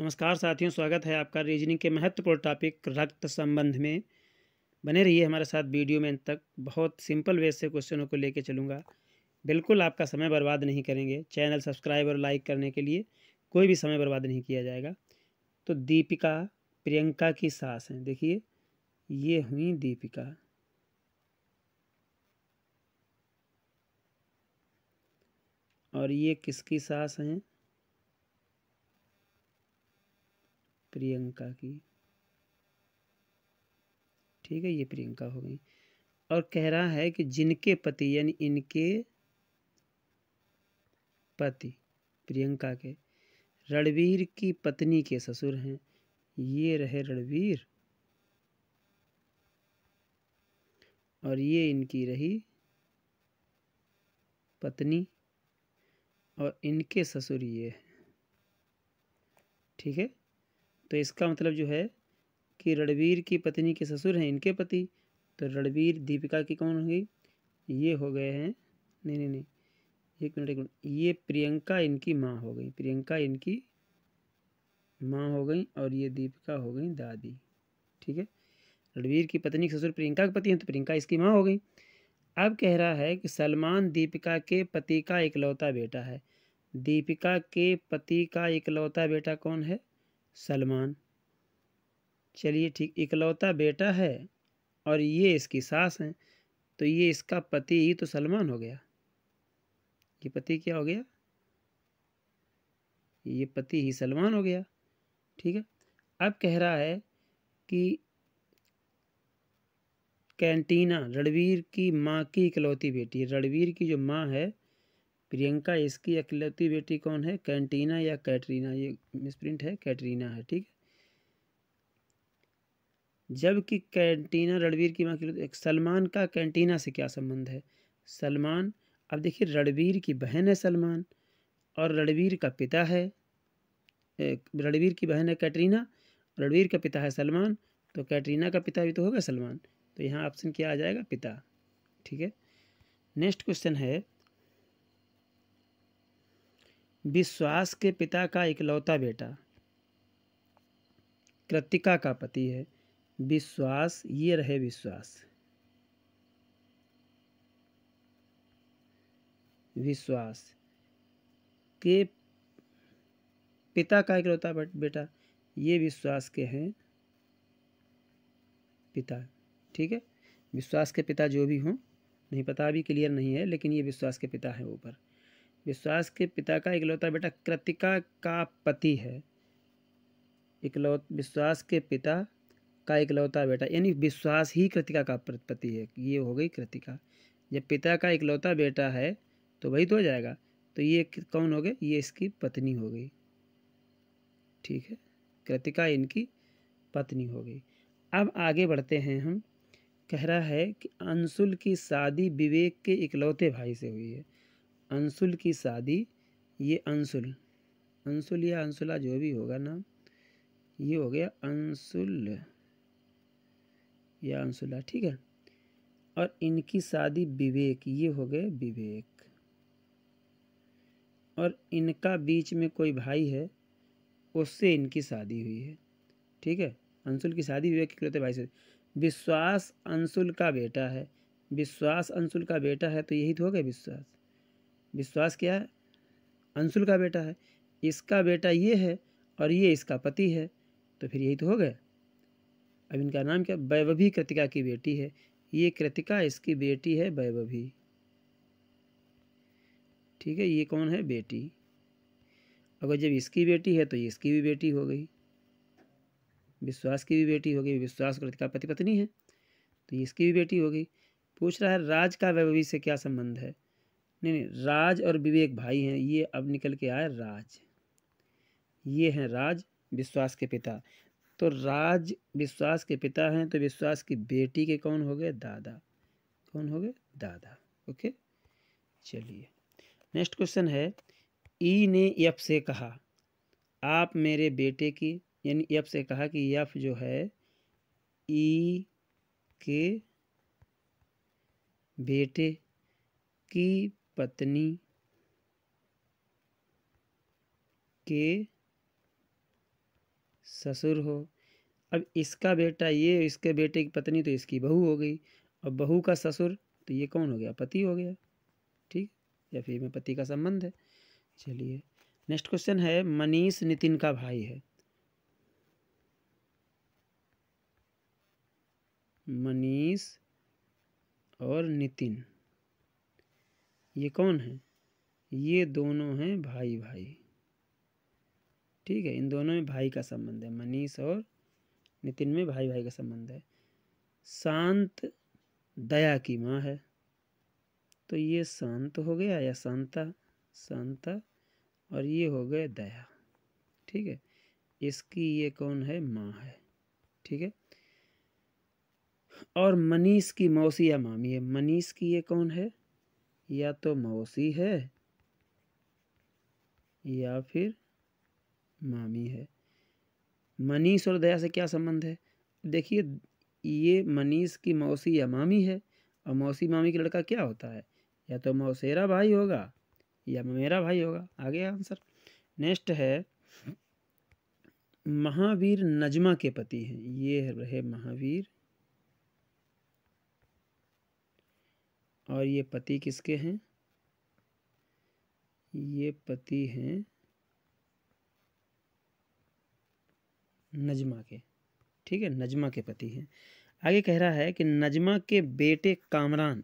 नमस्कार साथियों स्वागत है आपका रीजनिंग के महत्वपूर्ण टॉपिक रक्त संबंध में बने रहिए हमारे साथ वीडियो में तक बहुत सिंपल वे से क्वेश्चनों को लेके चलूँगा बिल्कुल आपका समय बर्बाद नहीं करेंगे चैनल सब्सक्राइब और लाइक करने के लिए कोई भी समय बर्बाद नहीं किया जाएगा तो दीपिका प्रियंका की सास हैं देखिए ये हुई दीपिका और ये किसकी सास हैं प्रियंका की ठीक है ये प्रियंका हो गई और कह रहा है कि जिनके पति यानी इनके पति प्रियंका के रणवीर की पत्नी के ससुर हैं ये रहे रणवीर और ये इनकी रही पत्नी और इनके ससुर ये है ठीक है तो इसका मतलब जो है कि रणवीर की पत्नी के ससुर हैं इनके पति तो रणवीर दीपिका की कौन होगी ये हो गए हैं नहीं नहीं नहीं एक मिनट एक मिनट ये प्रियंका इनकी माँ हो गई प्रियंका इनकी माँ हो गई और ये दीपिका हो गई दादी ठीक है रणवीर की पत्नी के ससुर प्रियंका के पति हैं तो प्रियंका इसकी माँ हो गई अब कह रहा है कि सलमान दीपिका के पति का इकलौता बेटा है दीपिका के पति का इकलौता बेटा कौन है सलमान चलिए ठीक इकलौता बेटा है और ये इसकी सास हैं तो ये इसका पति ही तो सलमान हो गया ये पति क्या हो गया ये पति ही सलमान हो गया ठीक है अब कह रहा है कि कैंटीना रणवीर की माँ की इकलौती बेटी रणवीर की जो माँ है प्रियंका इसकी अकलौती बेटी कौन है कैंटीना या कैटरीना ये मिसप्रिंट है कैटरीना है ठीक है जबकि कैंटीना रणवीर की माँ की सलमान का कैंटीना से क्या संबंध है सलमान अब देखिए रणवीर की बहन है सलमान और रणवीर का पिता है रणवीर की बहन है कैटरीना रणवीर का पिता है सलमान तो कैटरीना का पिता भी तो होगा सलमान तो यहाँ ऑप्शन क्या आ जाएगा पिता ठीक है नेक्स्ट क्वेश्चन है विश्वास के पिता का इकलौता बेटा कृतिका का पति है विश्वास ये रहे विश्वास विश्वास के पिता का इकलौता बेटा ये विश्वास के हैं पिता ठीक है विश्वास के पिता जो भी हों नहीं पता अभी क्लियर नहीं है लेकिन ये विश्वास के पिता हैं ऊपर विश्वास के पिता का इकलौता बेटा कृतिका का पति है इकलौ विश्वास के पिता का इकलौता बेटा यानी विश्वास ही कृतिका का पति है ये हो गई कृतिका जब पिता का इकलौता बेटा है तो वही तो हो जाएगा तो ये कौन हो गए ये इसकी पत्नी हो गई ठीक है कृतिका इनकी पत्नी हो गई अब आगे बढ़ते हैं हम कह रहा है कि अंशुल की शादी विवेक के इकलौते भाई से हुई है अंशुल की शादी ये अंशुल अंशुल या अंशुला जो भी होगा नाम ये हो गया अंशुल या अंशुला ठीक है और इनकी शादी विवेक ये हो गए विवेक और इनका बीच में कोई भाई है उससे इनकी शादी हुई है ठीक है अंशुल की शादी विवेक के कहते भाई से विश्वास अंशुल का बेटा है विश्वास अंशुल का बेटा है तो यही तो हो गया विश्वास विश्वास क्या है अंशुल का बेटा है इसका बेटा ये है और ये इसका पति है तो फिर यही तो हो गया अब इनका नाम क्या वैभवी कृतिका की बेटी है ये कृतिका इसकी बेटी है वैभवी ठीक है ये कौन है बेटी अगर जब इसकी बेटी है तो ये इसकी भी बेटी हो गई विश्वास की भी बेटी हो गई विश्वास कृतिका पति पत्नी है तो ये इसकी भी बेटी हो गई पूछ रहा है राज का वैभवी से क्या संबंध है नहीं नहीं राज और विवेक भाई हैं ये अब निकल के आए राज ये हैं राज विश्वास के पिता तो राज विश्वास के पिता हैं तो विश्वास की बेटी के कौन हो गए दादा कौन हो गए दादा ओके चलिए नेक्स्ट क्वेश्चन है ई ने यफ से कहा आप मेरे बेटे की यानी यफ से कहा कि यफ जो है ई के बेटे की पत्नी के ससुर हो अब इसका बेटा ये इसके बेटे की पत्नी तो इसकी बहू हो गई और बहू का ससुर तो ये कौन हो गया पति हो गया ठीक या फिर में पति का संबंध है चलिए नेक्स्ट क्वेश्चन है मनीष नितिन का भाई है मनीष और नितिन ये कौन है ये दोनों हैं भाई भाई ठीक है इन दोनों में भाई का संबंध है मनीष और नितिन में भाई भाई का संबंध है शांत दया की माँ है तो ये शांत हो गया या शांता शांता और ये हो गए दया ठीक है इसकी ये कौन है माँ है ठीक है और मनीष की मौसी या मामी है मनीष की ये कौन है या तो मौसी है या फिर मामी है मनीष और दया से क्या संबंध है देखिए ये मनीष की मौसी या मामी है और मौसी मामी का लड़का क्या होता है या तो मौसेरा भाई होगा या मेरा भाई होगा आगे आंसर नेक्स्ट है महावीर नजमा के पति हैं ये रहे महावीर और ये पति किसके हैं ये पति हैं नजमा के ठीक है नजमा के पति हैं आगे कह रहा है कि नजमा के बेटे कामरान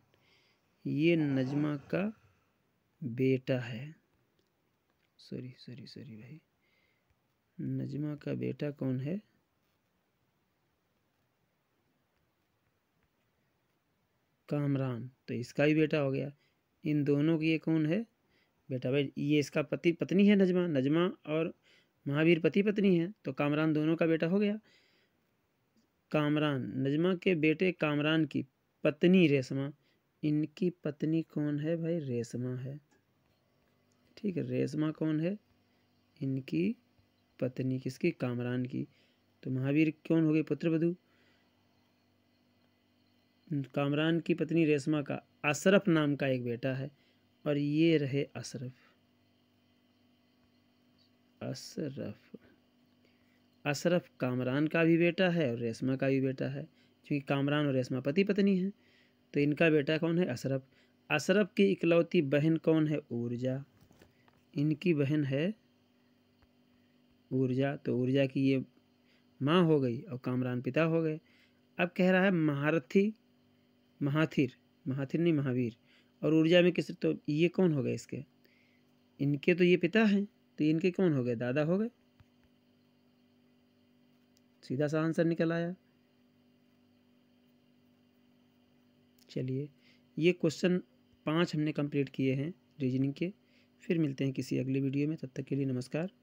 ये नजमा का बेटा है सॉरी सॉरी सॉरी भाई नजमा का बेटा कौन है कामरान तो इसका ही बेटा हो गया इन दोनों की ये कौन है बेटा भाई ये इसका पति पत्नी है नजमा नजमा और महावीर पति पत्नी है तो कामरान दोनों का बेटा हो गया कामरान नजमा के बेटे कामरान की पत्नी रेशमा इनकी पत्नी कौन है भाई रेशमा है ठीक है रेशमा कौन है इनकी पत्नी किसकी कामरान की तो महावीर कौन हो गए पुत्रवधु कामरान की पत्नी रेशमा का अशरफ नाम का एक बेटा है और ये रहे अशरफ अशरफ अशरफ कामरान का भी बेटा है और रेशमा का भी बेटा है क्योंकि कामरान और रेशमा पति पत्नी हैं तो इनका बेटा कौन है अशरफ अशरफ की इकलौती बहन कौन है ऊर्जा इनकी बहन है ऊर्जा तो ऊर्जा की ये माँ हो गई और कामरान पिता हो गए अब कह रहा है महारथी महाथिर महाथिर नहीं महावीर और ऊर्जा में किस तो ये कौन हो गए इसके इनके तो ये पिता हैं तो इनके कौन हो गए दादा हो गए सीधा सा आंसर निकल आया चलिए ये क्वेश्चन पाँच हमने कंप्लीट किए हैं रीजनिंग के फिर मिलते हैं किसी अगले वीडियो में तब तक के लिए नमस्कार